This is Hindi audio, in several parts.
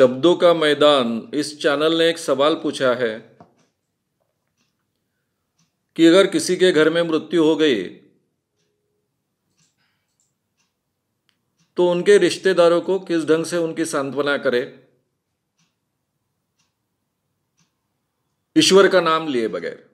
शब्दों का मैदान इस चैनल ने एक सवाल पूछा है कि अगर किसी के घर में मृत्यु हो गई तो उनके रिश्तेदारों को किस ढंग से उनकी सांत्वना करें ईश्वर का नाम लिए बगैर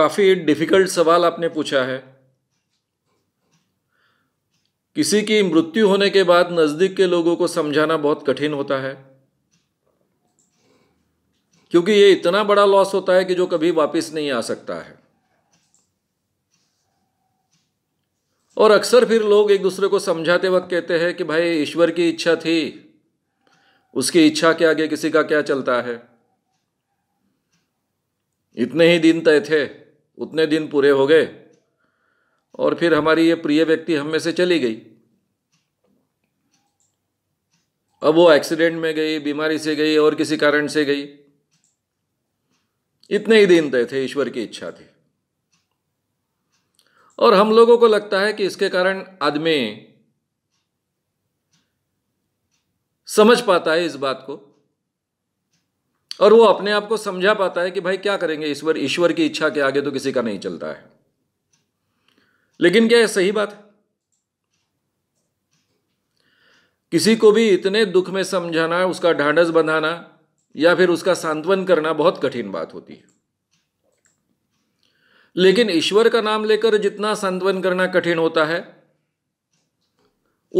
काफ़ी डिफिकल्ट सवाल आपने पूछा है किसी की मृत्यु होने के बाद नज़दीक के लोगों को समझाना बहुत कठिन होता है क्योंकि ये इतना बड़ा लॉस होता है कि जो कभी वापस नहीं आ सकता है और अक्सर फिर लोग एक दूसरे को समझाते वक्त कहते हैं कि भाई ईश्वर की इच्छा थी उसकी इच्छा के आगे किसी का क्या चलता है इतने ही दिन तय थे उतने दिन पूरे हो गए और फिर हमारी ये प्रिय व्यक्ति हम में से चली गई अब वो एक्सीडेंट में गई बीमारी से गई और किसी कारण से गई इतने ही दिन तय थे ईश्वर की इच्छा थी और हम लोगों को लगता है कि इसके कारण आदमी समझ पाता है इस बात को और वो अपने आप को समझा पाता है कि भाई क्या करेंगे ईश्वर ईश्वर की इच्छा के आगे तो किसी का नहीं चलता है लेकिन क्या सही बात है किसी को भी इतने दुख में समझाना उसका ढांढस बंधाना या फिर उसका सांत्वन करना बहुत कठिन बात होती है लेकिन ईश्वर का नाम लेकर जितना सांत्वन करना कठिन होता है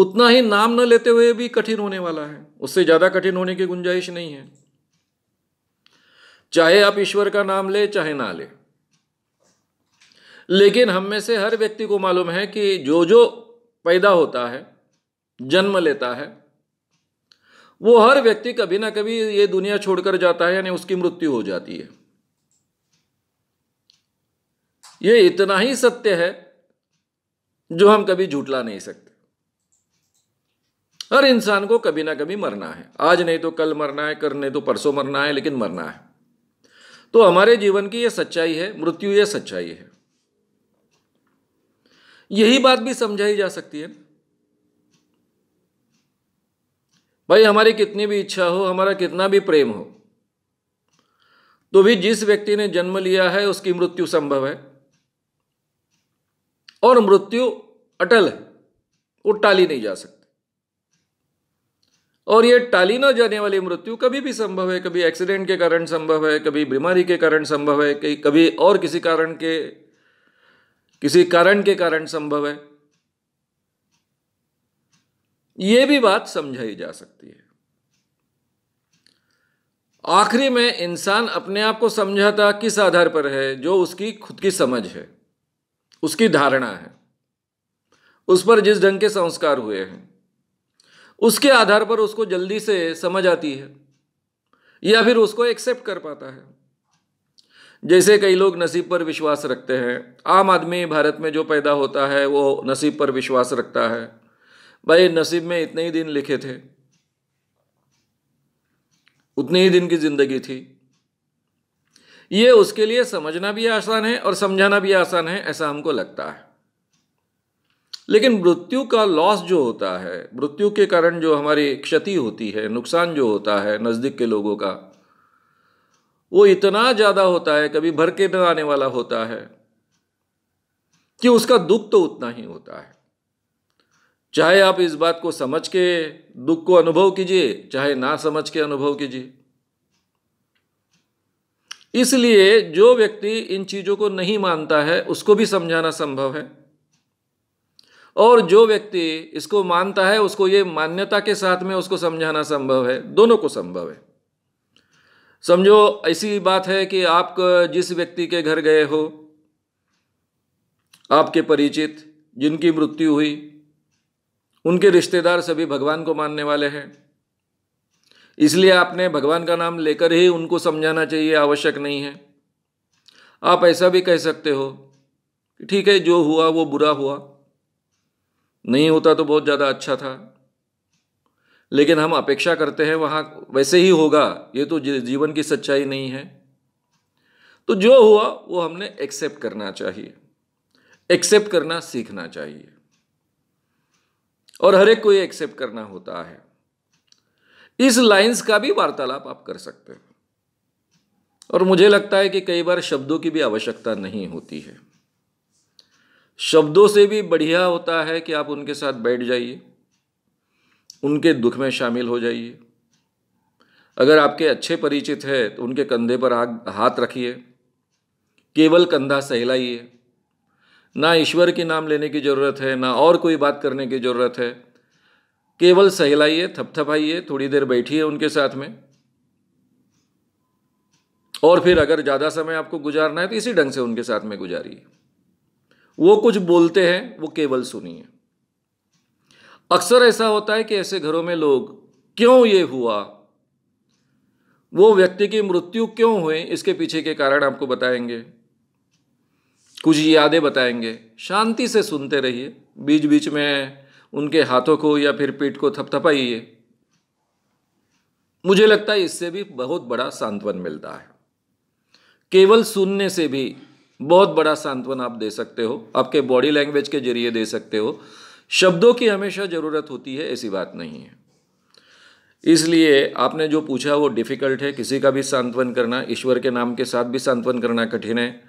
उतना ही नाम न लेते हुए भी कठिन होने वाला है उससे ज्यादा कठिन होने की गुंजाइश नहीं है चाहे आप ईश्वर का नाम ले चाहे ना ले लेकिन हम में से हर व्यक्ति को मालूम है कि जो जो पैदा होता है जन्म लेता है वो हर व्यक्ति कभी ना कभी ये दुनिया छोड़कर जाता है यानी उसकी मृत्यु हो जाती है ये इतना ही सत्य है जो हम कभी झूठला नहीं सकते हर इंसान को कभी ना कभी मरना है आज नहीं तो कल मरना है कर नहीं तो परसों मरना है लेकिन मरना है तो हमारे जीवन की यह सच्चाई है मृत्यु यह सच्चाई है यही बात भी समझाई जा सकती है भाई हमारी कितनी भी इच्छा हो हमारा कितना भी प्रेम हो तो भी जिस व्यक्ति ने जन्म लिया है उसकी मृत्यु संभव है और मृत्यु अटल है वो टाली नहीं जा सकती और ये टाली ना जाने वाली मृत्यु कभी भी संभव है कभी एक्सीडेंट के कारण संभव है कभी बीमारी के कारण संभव है कभी और किसी कारण के किसी कारण के कारण संभव है यह भी बात समझाई जा सकती है आखिरी में इंसान अपने आप को समझाता किस आधार पर है जो उसकी खुद की समझ है उसकी धारणा है उस पर जिस ढंग के संस्कार हुए हैं उसके आधार पर उसको जल्दी से समझ आती है या फिर उसको एक्सेप्ट कर पाता है जैसे कई लोग नसीब पर विश्वास रखते हैं आम आदमी भारत में जो पैदा होता है वो नसीब पर विश्वास रखता है भाई नसीब में इतने ही दिन लिखे थे उतने ही दिन की जिंदगी थी ये उसके लिए समझना भी आसान है और समझाना भी आसान है ऐसा हमको लगता है लेकिन मृत्यु का लॉस जो होता है मृत्यु के कारण जो हमारी क्षति होती है नुकसान जो होता है नज़दीक के लोगों का वो इतना ज़्यादा होता है कभी भर के न आने वाला होता है कि उसका दुख तो उतना ही होता है चाहे आप इस बात को समझ के दुख को अनुभव कीजिए चाहे ना समझ के अनुभव कीजिए इसलिए जो व्यक्ति इन चीज़ों को नहीं मानता है उसको भी समझाना संभव है और जो व्यक्ति इसको मानता है उसको ये मान्यता के साथ में उसको समझाना संभव है दोनों को संभव है समझो ऐसी बात है कि आप जिस व्यक्ति के घर गए हो आपके परिचित जिनकी मृत्यु हुई उनके रिश्तेदार सभी भगवान को मानने वाले हैं इसलिए आपने भगवान का नाम लेकर ही उनको समझाना चाहिए आवश्यक नहीं है आप ऐसा भी कह सकते हो कि ठीक है जो हुआ वो बुरा हुआ नहीं होता तो बहुत ज़्यादा अच्छा था लेकिन हम अपेक्षा करते हैं वहाँ वैसे ही होगा ये तो जीवन की सच्चाई नहीं है तो जो हुआ वो हमने एक्सेप्ट करना चाहिए एक्सेप्ट करना सीखना चाहिए और हर एक को ये एक्सेप्ट करना होता है इस लाइंस का भी वार्तालाप आप कर सकते हैं और मुझे लगता है कि कई बार शब्दों की भी आवश्यकता नहीं होती है शब्दों से भी बढ़िया होता है कि आप उनके साथ बैठ जाइए उनके दुख में शामिल हो जाइए अगर आपके अच्छे परिचित है तो उनके कंधे पर आग हाथ रखिए केवल कंधा सहलाइए ना ईश्वर के नाम लेने की ज़रूरत है ना और कोई बात करने की ज़रूरत है केवल सहलाइए थपथपाइए थोड़ी देर बैठिए उनके साथ में और फिर अगर ज़्यादा समय आपको गुजारना है तो इसी ढंग से उनके साथ में गुजारिए वो कुछ बोलते हैं वो केवल सुनिए अक्सर ऐसा होता है कि ऐसे घरों में लोग क्यों ये हुआ वो व्यक्ति की मृत्यु क्यों हुई इसके पीछे के कारण आपको बताएंगे कुछ यादें बताएंगे शांति से सुनते रहिए बीच बीच में उनके हाथों को या फिर पीठ को थपथपाइए मुझे लगता है इससे भी बहुत बड़ा सांत्वन मिलता है केवल सुनने से भी बहुत बड़ा सांत्वन आप दे सकते हो आपके बॉडी लैंग्वेज के जरिए दे सकते हो शब्दों की हमेशा ज़रूरत होती है ऐसी बात नहीं है इसलिए आपने जो पूछा वो डिफ़िकल्ट है किसी का भी सांत्वन करना ईश्वर के नाम के साथ भी सांत्वन करना कठिन है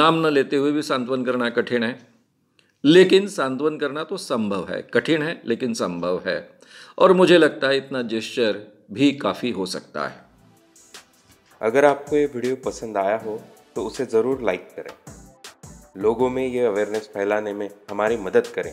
नाम न लेते हुए भी सांत्वन करना कठिन है लेकिन सांत्वन करना तो संभव है कठिन है लेकिन संभव है और मुझे लगता है इतना जेस्चर भी काफ़ी हो सकता है अगर आपको ये वीडियो पसंद आया हो तो उसे ज़रूर लाइक करें लोगों में ये अवेयरनेस फैलाने में हमारी मदद करें